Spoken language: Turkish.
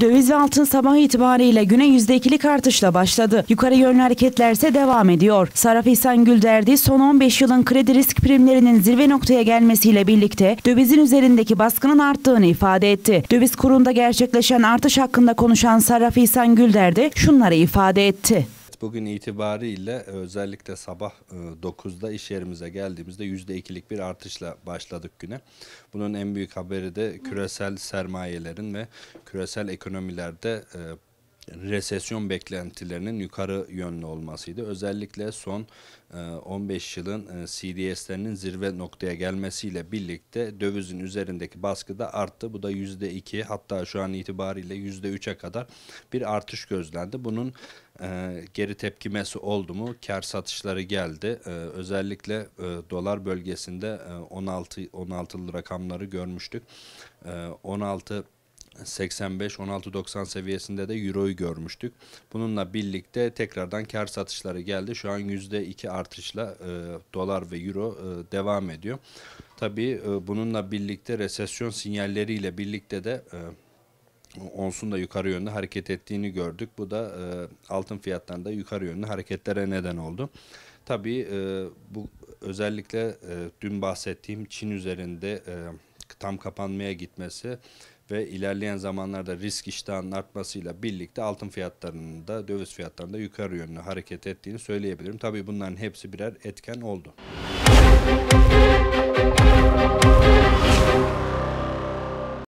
Döviz ve altın sabah itibariyle güne %2'lik artışla başladı. Yukarı yönlü hareketler ise devam ediyor. Saraf İhsan Gülderdi son 15 yılın kredi risk primlerinin zirve noktaya gelmesiyle birlikte dövizin üzerindeki baskının arttığını ifade etti. Döviz kurunda gerçekleşen artış hakkında konuşan Saraf İhsan Gülderdi şunları ifade etti bugün itibariyle e, özellikle sabah 9'da e, iş yerimize geldiğimizde %2'lik bir artışla başladık güne. Bunun en büyük haberi de küresel sermayelerin ve küresel ekonomilerde e, resesyon beklentilerinin yukarı yönlü olmasıydı. Özellikle son 15 e, yılın e, CDS'lerinin zirve noktaya gelmesiyle birlikte dövizin üzerindeki baskı da arttı. Bu da %2 hatta şu an itibariyle %3'e kadar bir artış gözlendi. Bunun e, geri tepkimesi oldu mu? Kar satışları geldi. Özellikle dolar bölgesinde 16 16'lı rakamları görmüştük. 16 85 16 90 seviyesinde de Euro'yu görmüştük. Bununla birlikte tekrardan kar satışları geldi. Şu an %2 artışla e, dolar ve Euro e, devam ediyor. Tabii e, bununla birlikte resesyon sinyalleriyle birlikte de e, onsun da yukarı yönlü hareket ettiğini gördük. Bu da e, altın fiyatlarında yukarı yönlü hareketlere neden oldu. Tabii e, bu özellikle e, dün bahsettiğim Çin üzerinde e, tam kapanmaya gitmesi ve ilerleyen zamanlarda risk iştahının artmasıyla birlikte altın fiyatlarının da döviz fiyatlarında yukarı yönlü hareket ettiğini söyleyebilirim. Tabii bunların hepsi birer etken oldu. Müzik